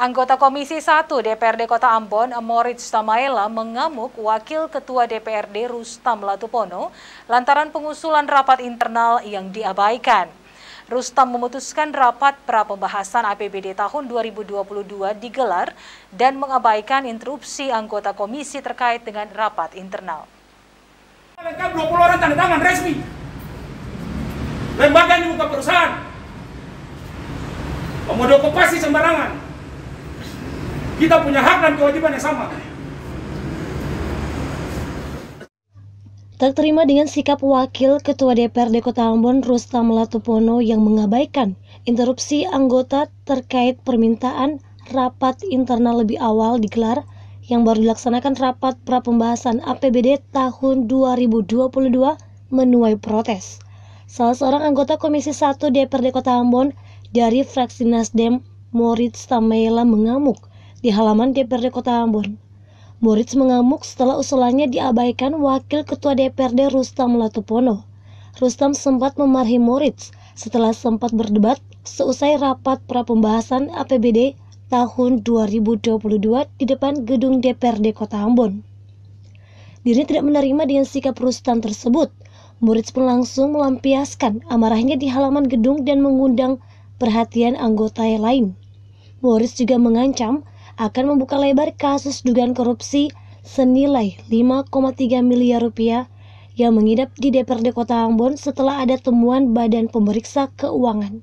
Anggota Komisi 1 DPRD Kota Ambon, Moritz Tamaela, mengamuk Wakil Ketua DPRD Rustam Latupono lantaran pengusulan rapat internal yang diabaikan. Rustam memutuskan rapat pra pembahasan APBD tahun 2022 digelar dan mengabaikan interupsi anggota komisi terkait dengan rapat internal. Lengkap 20 orang tanda tangan resmi. Lembaga ini bukan perusahaan. Pemodokopasi sembarangan. Kita punya hak dan kewajiban yang sama. Tak terima dengan sikap Wakil Ketua DPRD Kota Ambon Rustam Latupono yang mengabaikan interupsi anggota terkait permintaan rapat internal lebih awal digelar yang baru dilaksanakan rapat pra pembahasan APBD tahun 2022 menuai protes. Salah seorang anggota Komisi 1 DPRD Kota Ambon dari fraksi Nasdem, Moritz Tamela mengamuk di halaman DPRD Kota Ambon. Moritz mengamuk setelah usulannya diabaikan Wakil Ketua DPRD Rustam Latupono. Rustam sempat memarahi Moritz setelah sempat berdebat seusai rapat pra pembahasan APBD tahun 2022 di depan gedung DPRD Kota Ambon. Dirinya tidak menerima dengan sikap Rustam tersebut. Moritz pun langsung melampiaskan amarahnya di halaman gedung dan mengundang perhatian anggota yang lain. Moritz juga mengancam akan membuka lebar kasus dugaan korupsi senilai 5,3 miliar rupiah yang mengidap di DPRD Kota Ambon setelah ada temuan Badan Pemeriksa Keuangan.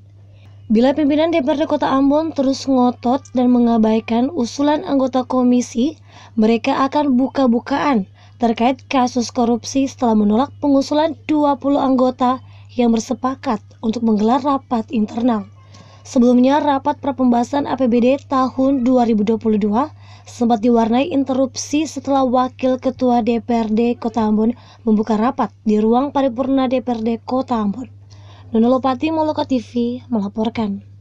Bila pimpinan DPRD Kota Ambon terus ngotot dan mengabaikan usulan anggota komisi, mereka akan buka-bukaan terkait kasus korupsi setelah menolak pengusulan 20 anggota yang bersepakat untuk menggelar rapat internal. Sebelumnya, rapat prapembahasan APBD tahun 2022 sempat diwarnai interupsi setelah Wakil Ketua DPRD Kota Ambon membuka rapat di ruang paripurna DPRD Kota Ambon. Nono Lopati Moloka TV melaporkan.